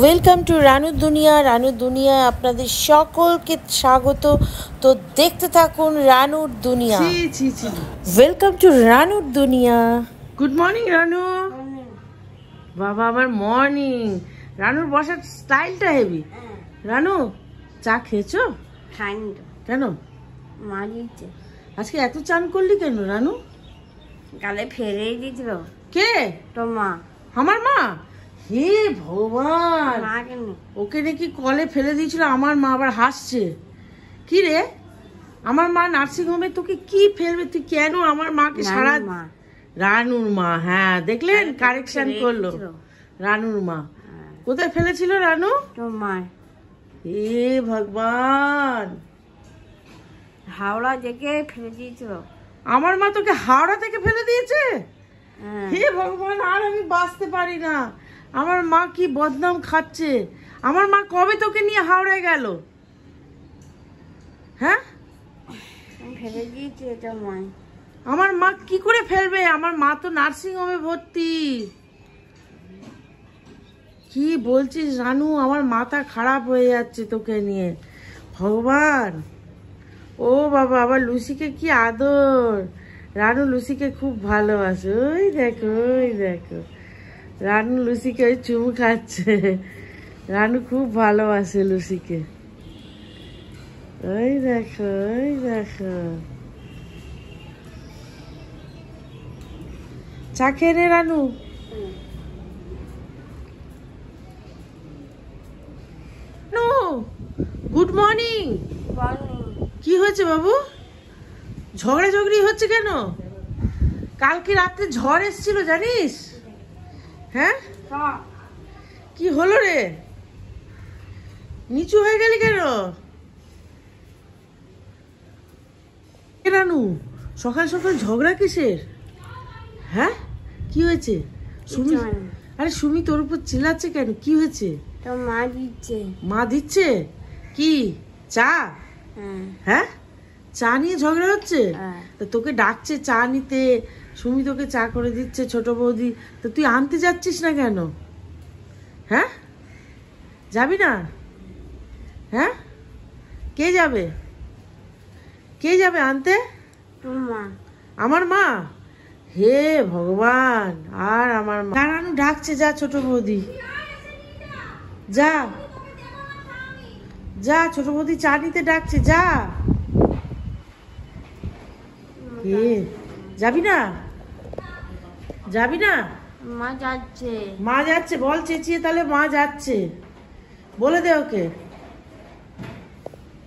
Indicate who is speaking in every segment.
Speaker 1: Welcome to রানুর দুনিয়া রানুর দুনিয়া আপনাদের সকলকে স্বাগত তো দেখতে থাকুন রানুর দুনিয়া ওয়েলকাম টু রানুর দুনিয়া গুড মর্নিং রানু বাবা আমার মর্নিং রানুর বসার স্টাইলটা হেভি হ্যাঁ। রানু চা খেয়েছো কেন আজকে এত চান করলি কেন রানু গালে ফেরেই দিয়েছিল কে তোর মা আমার মা হে ভগবান ওকে নাকি কলে ফেলে দিয়েছিল আমার মা আবার হাসছে কি রে আমার মা নার্সিং হোমে তোকে কি ফেলবে তুই কেন আমার মাকে সারা রানুর মা হ্যাঁ দেখলেন কারেকশন করলো রানুর মা হ্যাঁ। কোথায় ফেলেছিল রানু তোমার হে ভগবান হাওড়া থেকে ফেলে দিয়েছিল আমার মা তোকে হাওড়া থেকে ফেলে দিয়েছে হ্যাঁ। হে ভগবান আর আমি বাঁচতে পারি না আমার মা কি বদনাম খাচ্ছে আমার মা কবে তোকে নিয়ে হাওড়ায় গেল হ্যাঁ আমার মা কি করে ফেলবে আমার মা তো নার্সিং হোমে ভর্তি কি বলছিস রানু আমার মাথা খারাপ হয়ে যাচ্ছে তোকে নিয়ে ভগবান ও বাবা আবার লুসিকে কি আদর রানু লুসিকে খুব ভালোবাসে ওই দেখো ওই দেখো রানু লুসিকে ওই চুমু খাচ্ছে রানু খুব ভালোবাসে লুসিকে ওই দেখো ওই দেখো চা খেয়ে নে রানু গুড মর্নিং কি হয়েছে বাবু ঝগড়া ঝগড়ি হচ্ছে কেন কালকে রাত্রে ঝড় এসেছিল জানিস হ্যাঁ কি হলো রে নিচু হয়ে গেলি কেন রানু সকাল সকাল ঝগড়া কিসের হ্যাঁ কি হয়েছে সুমি আরে সুমি তোর উপর চিল্লাচ্ছে কেন কি হয়েছে মা দিচ্ছে মা দিচ্ছে কি চা হ্যাঁ, হ্যাঁ? চা নিয়ে ঝগড়া হচ্ছে হ্যাঁ। তোকে ডাকছে চা নিতে সুমি তোকে চা করে দিচ্ছে ছোট বৌদি তো তুই আনতে যাচ্ছিস না কেন হ্যাঁ যাবি না হ্যাঁ কে যাবে কে যাবে আনতে আমার মা হে ভগবান আর আমার মা রানু ডাকছে যা ছোট বৌদি যা যা ছোট বৌদি চা নিতে ডাকছে যা কে যাবি না যাবি না মা যাচ্ছে মা যাচ্ছে বল চেঁচিয়ে তাহলে মা যাচ্ছে বলে দে ওকে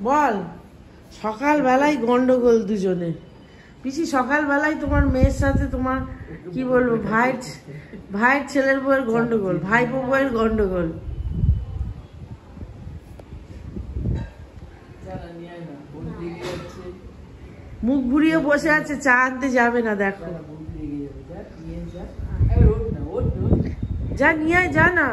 Speaker 1: বল সকালবেলায় গন্ডগোল দুজনে পিসি বেলায় তোমার মেয়ের সাথে তোমার কি বলবো ভাইয়ের ভাইয়ের ছেলের বউয়ের গন্ডগোল ভাইপো বউয়ের গন্ডগোল নিয়ে মুখ ঘুরিয়ে বসে আছে চা আনতে যাবে না দেখো যা নিয়ে যা না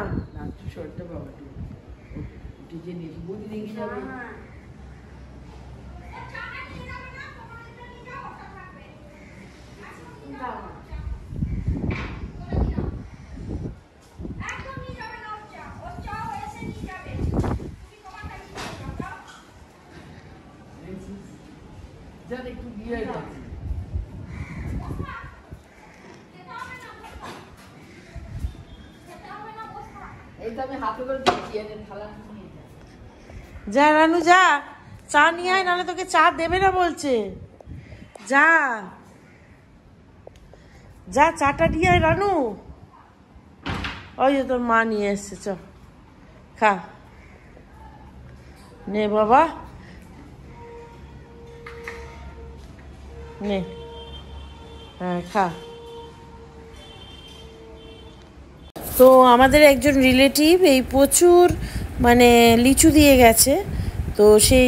Speaker 1: টিচার একটু দিয়ে যা রানু যা চা নিয়ে আয় নাহলে তোকে চা দেবে না বলছে যা যা চাটা নিয়ে আয় রানু ওই তোর মা নিয়ে এসছে চ খা নে বাবা নে হ্যাঁ তো আমাদের একজন রিলেটিভ এই প্রচুর মানে লিচু দিয়ে গেছে তো সেই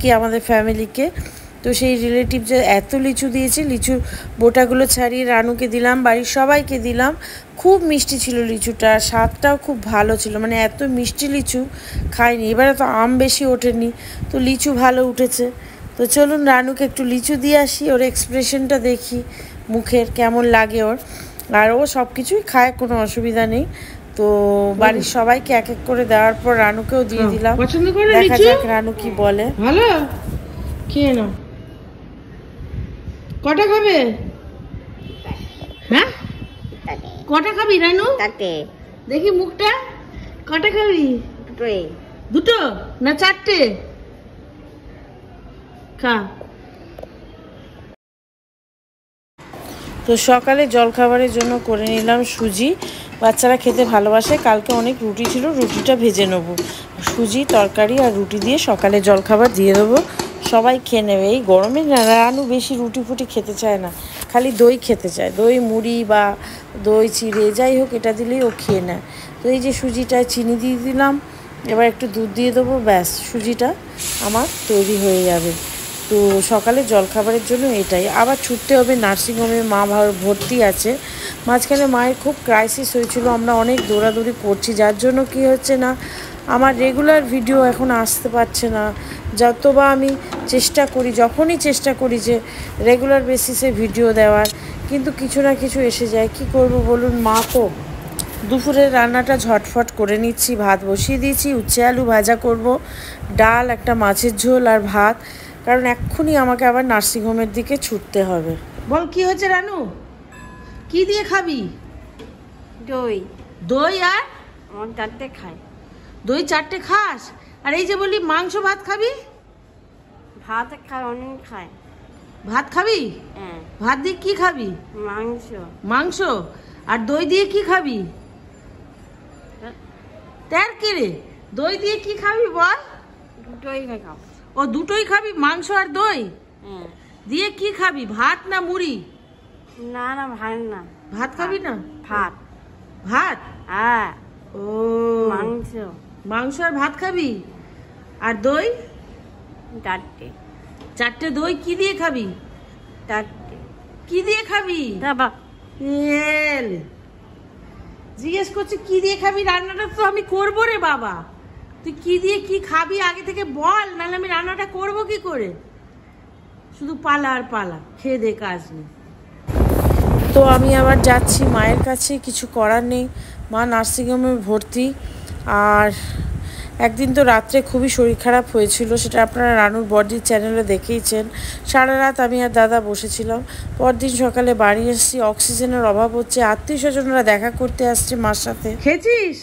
Speaker 1: কি আমাদের ফ্যামিলিকে তো সেই রিলেটিভ যে এত লিচু দিয়েছে লিচু বোটাগুলো ছাড়িয়ে রানুকে দিলাম বাড়ির সবাইকে দিলাম খুব মিষ্টি ছিল লিচুটা স্বাদটাও খুব ভালো ছিল মানে এত মিষ্টি লিচু খাইনি এবারে তো আম বেশি ওঠেনি তো লিচু ভালো উঠেছে তো চলুন রানুকে একটু লিচু দিয়ে আসি ওর এক্সপ্রেশনটা দেখি মুখের কেমন লাগে ওর আর ও সব কিছুই খায় কোনো অসুবিধা নেই তো বাড়ির সবাইকে এক এক করে দেওয়ার পর রানুকেও দিয়ে দিলাম দেখা যাক রানু কি বলে ভালো খেয়ে নাও কটা খাবে হ্যাঁ কটা খাবি রানু দেখি মুখটা কটা খাবি দুটো না চারটে খা তো সকালে জলখাবারের জন্য করে নিলাম সুজি বাচ্চারা খেতে ভালোবাসে কালকে অনেক রুটি ছিল রুটিটা ভেজে নেব সুজি তরকারি আর রুটি দিয়ে সকালে জলখাবার দিয়ে দেবো সবাই খেয়ে নেবে এই গরমে রানু বেশি রুটি ফুটি খেতে চায় না খালি দই খেতে চায় দই মুড়ি বা দই চিড়ে যাই হোক এটা দিলেই ও খেয়ে নেয় তো এই যে সুজিটায় চিনি দিয়ে দিলাম এবার একটু দুধ দিয়ে দেবো ব্যাস সুজিটা আমার তৈরি হয়ে যাবে তো সকালে জলখাবারের জন্য এটাই আবার ছুটতে হবে নার্সিংহোমে মা ভর্তি আছে মাঝখানে মায়ের খুব ক্রাইসিস হয়েছিল আমরা অনেক দৌড়াদৌড়ি করছি যার জন্য কি হচ্ছে না আমার রেগুলার ভিডিও এখন আসতে পারছে না যত বা আমি চেষ্টা করি যখনই চেষ্টা করি যে রেগুলার বেসিসে ভিডিও দেওয়ার কিন্তু কিছু না কিছু এসে যায় কি করব বলুন মা তো দুপুরের রান্নাটা ঝটফট করে নিচ্ছি ভাত বসিয়ে দিয়েছি উচ্ছে আলু ভাজা করব ডাল একটা মাছের ঝোল আর ভাত কারণ এক্ষুনি আমাকে আবার নার্সিংহোমের দিকে ছুটতে হবে বল কি হয়েছে রানু কি দিয়ে খাবি দই দই আর আমার চারটে খাই দই চারটে খাস আর এই যে বলি মাংস ভাত খাবি ভাত খাই অনেক খাই ভাত খাবি হ্যাঁ। ভাত দিয়ে কি খাবি মাংস মাংস আর দই দিয়ে কি খাবি হ্যাঁ। তার কে রে দই দিয়ে কি খাবি বল দই খাই খাবো ও দুটোই খাবি মাংস আর দই দিয়ে কি খাবি ভাত না মুড়ি না না ভাত না ভাত খাবি না ভাত ভাত হ্যাঁ। ও মাংস মাংস আর ভাত খাবি আর দই চারটে চারটে দই কি দিয়ে খাবি চারটে কি দিয়ে খাবি জিজ্ঞেস করছি কি দিয়ে খাবি রান্নাটা তো আমি করবো রে বাবা তুই কি দিয়ে কি খাবি আগে থেকে বল নাহলে আমি রান্নাটা করব কি করে শুধু পালা আর পালা খেয়ে দে কাজ নেই তো আমি আবার যাচ্ছি মায়ের কাছে কিছু করার নেই মা নার্সিংহোমে ভর্তি আর একদিন তো রাত্রে খুবই শরীর খারাপ হয়েছিল সেটা আপনারা রানুর বর্দির চ্যানেলে দেখেইছেন সারা রাত আমি আর দাদা বসেছিলাম পরদিন সকালে বাড়ি এসেছি অক্সিজেনের অভাব হচ্ছে আত্মীয় স্বজনরা দেখা করতে আসছে মার সাথে খেয়েছিস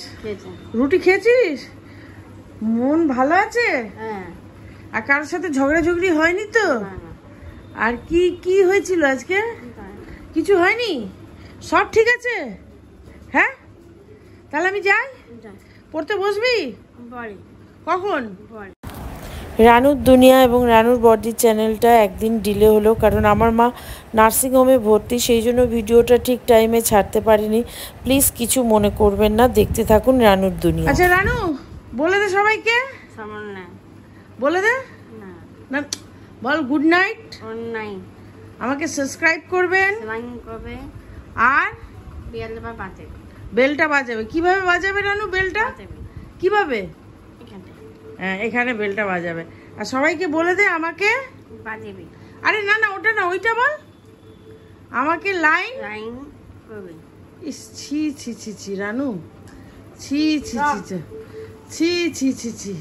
Speaker 1: রুটি খেয়েছিস মন ভালো আছে হ্যাঁ আর কারোর সাথে ঝগড়া ঝগড়ি হয়নি তো আর কি কি হয়েছিল আজকে কিছু হয়নি সব ঠিক আছে হ্যাঁ তাহলে আমি যাই পড়তে বসবি কখন রানুর দুনিয়া এবং রানুর বডির চ্যানেলটা একদিন ডিলে হলো কারণ আমার মা নার্সিংহোমে ভর্তি সেই জন্য ভিডিওটা ঠিক টাইমে ছাড়তে পারিনি প্লিজ কিছু মনে করবেন না দেখতে থাকুন রানুর দুনিয়া আচ্ছা রানু বলে দে সবাইকে বলে দে না বল গুড নাইট আমাকে সাবস্ক্রাইব করবেন আর বেলটা বাজাবে বাজাবে কিভাবে বাজাবে রানু বেলটা কিভাবে হ্যাঁ এখানে বেলটা বাজাবে আর সবাইকে বলে দে আমাকে বাজাবে আরে না না ওটা না ওইটা বল আমাকে লাইন লাইন করবে ইস ছি ছি ছি ছি রানু ছি ছি ছি ছি 七七七七。